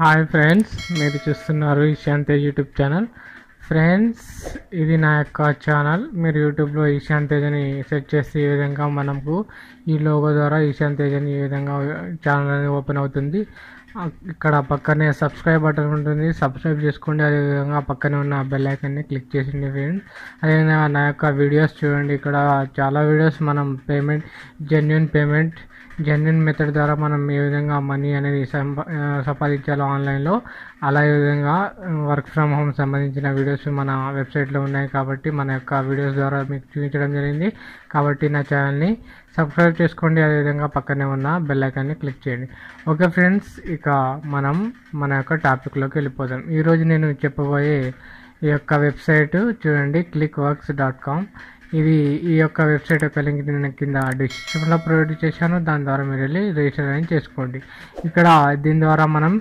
hi friends మీరు చూస్తున్నారు ఈశాంతే YouTube channel friends ఇది నా యొక్క ఛానల్ మీరు యూట్యూబ్లో ఈశాన్ తేజని చేస్తే ఈ విధంగా మనకు ఈ లోగో ద్వారా ఈశాన్ తేజని ఈ విధంగా ఛానల్ అనేది ఓపెన్ అవుతుంది ఇక్కడ పక్కనే సబ్స్క్రైబ్ బటన్ ఉంటుంది సబ్స్క్రైబ్ చేసుకోండి అదేవిధంగా పక్కనే ఉన్న బెల్ ఐకన్ని క్లిక్ చేసింది ఫ్రెండ్స్ అదేవిధంగా నా యొక్క వీడియోస్ చూడండి ఇక్కడ చాలా వీడియోస్ మనం payment genuine payment genuine method ద్వారా మనం ఏ విధంగా మనీ అనేది సంపాదించాలో ఆన్లైన్లో అలాగే విధంగా వర్క్ ఫ్రమ్ హోమ్ సంబంధించిన వీడియోస్ మన వెబ్సైట్లో ఉన్నాయి కాబట్టి మన యొక్క వీడియోస్ ద్వారా మీకు చూపించడం జరిగింది కాబట్టి నా ఛానల్ని సబ్స్క్రైబ్ చేసుకోండి అదేవిధంగా పక్కనే ఉన్న బెల్ ఐకాన్ని క్లిక్ చేయండి ఓకే ఫ్రెండ్స్ ఇక మనం మన యొక్క టాపిక్లోకి వెళ్ళిపోదాం ఈరోజు నేను చెప్పబోయే ఈ యొక్క వెబ్సైట్ చూడండి క్లిక్ వర్క్స్ డాట్ కామ్ ఇది ఈ యొక్క వెబ్సైట్ యొక్క లింక్ నేను కింద డిస్క్రిప్షన్లో ప్రొవైడ్ చేశాను దాని ద్వారా మీరు వెళ్ళి రిజిస్టర్ అయిన చేసుకోండి ఇక్కడ దీని ద్వారా మనం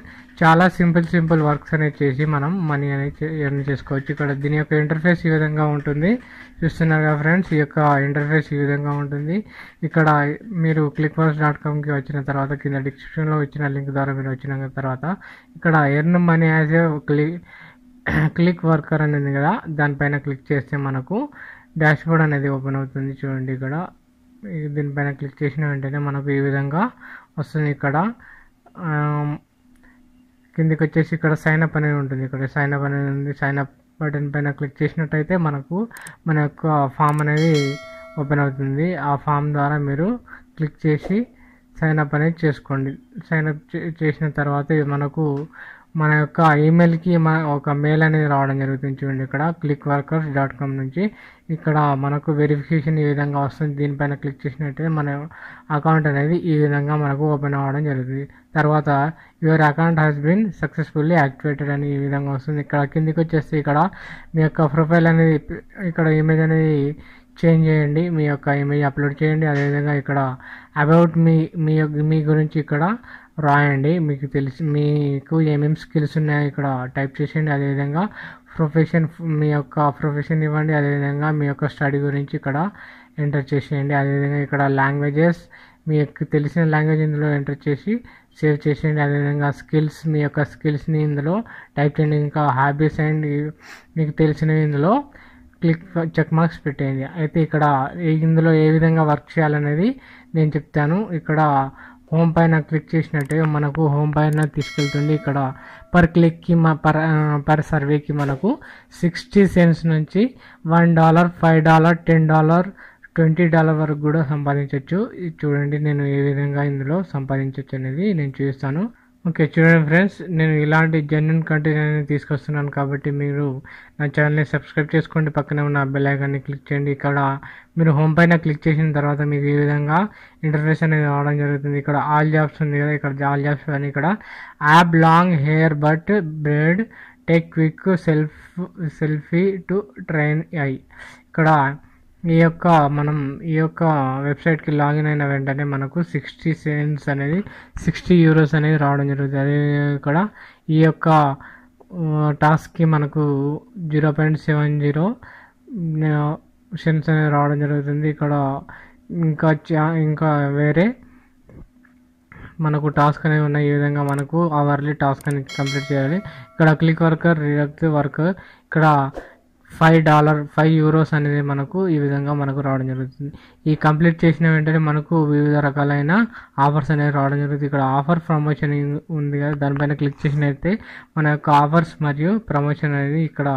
చాలా సింపుల్ సింపుల్ వర్క్స్ అనేది చేసి మనం మనీ అనేది ఎర్న్ చేసుకోవచ్చు ఇక్కడ దీని యొక్క ఇంటర్ఫేస్ ఈ విధంగా ఉంటుంది చూస్తున్నారుగా ఫ్రెండ్స్ ఈ యొక్క ఇంటర్ఫేస్ ఈ విధంగా ఉంటుంది ఇక్కడ మీరు క్లిక్ వర్క్స్ డాట్ కామ్కి వచ్చిన తర్వాత కింద డిస్క్రిప్షన్లో వచ్చిన లింక్ ద్వారా మీరు వచ్చిన తర్వాత ఇక్కడ earn money as a click click worker అనేది కదా దానిపైన క్లిక్ చేస్తే మనకు బోర్డ్ అనేది ఓపెన్ అవుతుంది చూడండి ఇక్కడ దీనిపైన క్లిక్ చేసిన వెంటనే మనకు ఈ విధంగా వస్తుంది ఇక్కడ కిందికి వచ్చేసి ఇక్కడ సైన్ అప్ అనేది ఉంటుంది ఇక్కడ సైన్ అప్ అనేది ఉంది సైన్ అప్ బటన్ పైన క్లిక్ చేసినట్టయితే మనకు మన యొక్క ఫామ్ అనేది ఓపెన్ అవుతుంది ఆ ఫామ్ ద్వారా మీరు క్లిక్ చేసి సైన్ అప్ అనేది చేసుకోండి సైన్ అప్ చేసిన తర్వాత మనకు మన యొక్క ఈమెయిల్కి మన ఒక మెయిల్ అనేది రావడం జరుగుతుంది చూడండి ఇక్కడ క్లిక్ వర్కర్స్ డాట్ కామ్ నుంచి ఇక్కడ మనకు వెరిఫికేషన్ ఈ విధంగా వస్తుంది దీనిపైన క్లిక్ చేసినట్టే మన అకౌంట్ అనేది ఈ విధంగా మనకు ఓపెన్ అవ్వడం జరుగుతుంది తర్వాత your account has been successfully activated అని ఈ విధంగా వస్తుంది ఇక్కడ కిందికి వచ్చేస్తే ఇక్కడ మీ యొక్క ప్రొఫైల్ అనేది ఇక్కడ ఇమేజ్ అనేది చేంజ్ చేయండి మీ యొక్క ఇమేజ్ అప్లోడ్ చేయండి అదేవిధంగా ఇక్కడ అబౌట్ మీ మీ మీ గురించి ఇక్కడ రాయండి మీకు తెలిసి మీకు ఏమేమి స్కిల్స్ ఉన్నాయో ఇక్కడ టైప్ చేసేయండి అదేవిధంగా ప్రొఫెషన్ మీ యొక్క ప్రొఫెషన్ ఇవ్వండి అదేవిధంగా మీ యొక్క స్టడీ గురించి ఇక్కడ ఎంటర్ చేసేయండి అదేవిధంగా ఇక్కడ లాంగ్వేజెస్ మీ యొక్క తెలిసిన లాంగ్వేజ్ ఇందులో ఎంటర్ చేసి సేవ్ చేసేయండి అదేవిధంగా స్కిల్స్ మీ యొక్క స్కిల్స్ని ఇందులో టైప్ చేయండి ఇంకా హాబీస్ అండ్ మీకు తెలిసినవి ఇందులో క్లిక్ చెక్ మార్క్స్ పెట్టేయండి అయితే ఇక్కడ ఇందులో ఏ విధంగా వర్క్ చేయాలనేది నేను చెప్తాను ఇక్కడ హోమ్ పైన క్లిక్ చేసినట్టే మనకు హోమ్ పైన తీసుకెళ్తుంది ఇక్కడ పర్ క్లిక్కి మా పర్ పర్ సర్వేకి మనకు సిక్స్టీ సెంట్స్ నుంచి one dollar five dollar ten dollar twenty dollar వరకు కూడా సంపాదించవచ్చు చూడండి నేను ఏ విధంగా ఇందులో సంపాదించవచ్చు అనేది నేను చూస్తాను ఓకే చూడండి ఫ్రెండ్స్ నేను ఇలాంటి జెన్యున్ కంటెంట్ అనేది తీసుకొస్తున్నాను కాబట్టి మీరు నా ఛానల్ని సబ్స్క్రైబ్ చేసుకోండి పక్కనే ఉన్న బెల్లైకాన్ని క్లిక్ చేయండి ఇక్కడ మీరు హోమ్ పైన క్లిక్ చేసిన తర్వాత మీకు ఈ విధంగా ఇంటర్ఫేస్ అనేది రావడం జరుగుతుంది ఇక్కడ ఆల్ జాబ్స్ ఉంది కదా ఇక్కడ ఆల్ జాబ్స్ అని ఇక్కడ app long hair but bread tech quick self selfie to train I ఇక్కడ ఈ యొక్క మనం ఈ యొక్క వెబ్సైట్కి లాగిన్ అయిన వెంటనే మనకు సిక్స్టీ సెన్స్ అనేది సిక్స్టీ యూరోస్ అనేది రావడం జరుగుతుంది అదే ఇక్కడ ఈ యొక్క టాస్క్కి మనకు zero point seven zero cents అనేది రావడం జరుగుతుంది ఇక్కడ ఇంకా ఇంకా వేరే మనకు టాస్క్ అనేవి ఉన్నాయి ఈ విధంగా మనకు అవర్లీ టాస్క్ అనేది కంప్లీట్ చేయాలి ఇక్కడ క్లిక్ వర్కర్ రిడక్ట్ వర్కర్ ఇక్కడ ఫైవ్ డాలర్ ఫైవ్ యూరోస్ అనేది మనకు ఈ విధంగా మనకు రావడం జరుగుతుంది ఈ కంప్లీట్ చేసిన వెంటనే మనకు వివిధ రకాలైన ఆఫర్స్ అనేవి రావడం జరుగుతుంది ఇక్కడ ఆఫర్ ప్రమోషన్ ఉంది కదా దానిపైన క్లిక్ అయితే మన యొక్క ఆఫర్స్ మరియు ప్రమోషన్ అనేది ఇక్కడ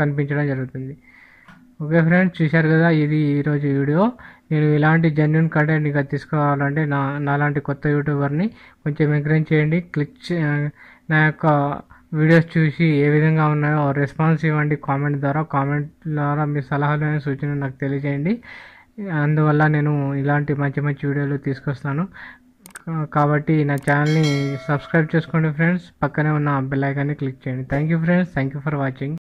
కనిపించడం జరుగుతుంది ఓకే ఫ్రెండ్స్ చూశారు కదా ఇది ఈరోజు వీడియో నేను ఇలాంటి జెన్యున్ కంటెంట్ ఇంకా తీసుకోవాలంటే నా నాలాంటి కొత్త యూట్యూబర్ని కొంచెం ఎంకరేజ్ చేయండి క్లిక్ నా యొక్క వీడియోస్ చూసి ఏ విధంగా ఉన్నాయో రెస్పాన్స్ ఇవ్వండి కామెంట్ ద్వారా కామెంట్ ద్వారా మీ సలహాలు సూచనలు నాకు తెలియజేయండి అందువల్ల నేను ఇలాంటి మంచి మంచి వీడియోలు తీసుకొస్తాను కాబట్టి నా ఛానల్ని సబ్స్క్రైబ్ చేసుకోండి ఫ్రెండ్స్ పక్కనే ఉన్న బెల్ ఐకాన్ని క్లిక్ చేయండి thank you friends thank you for watching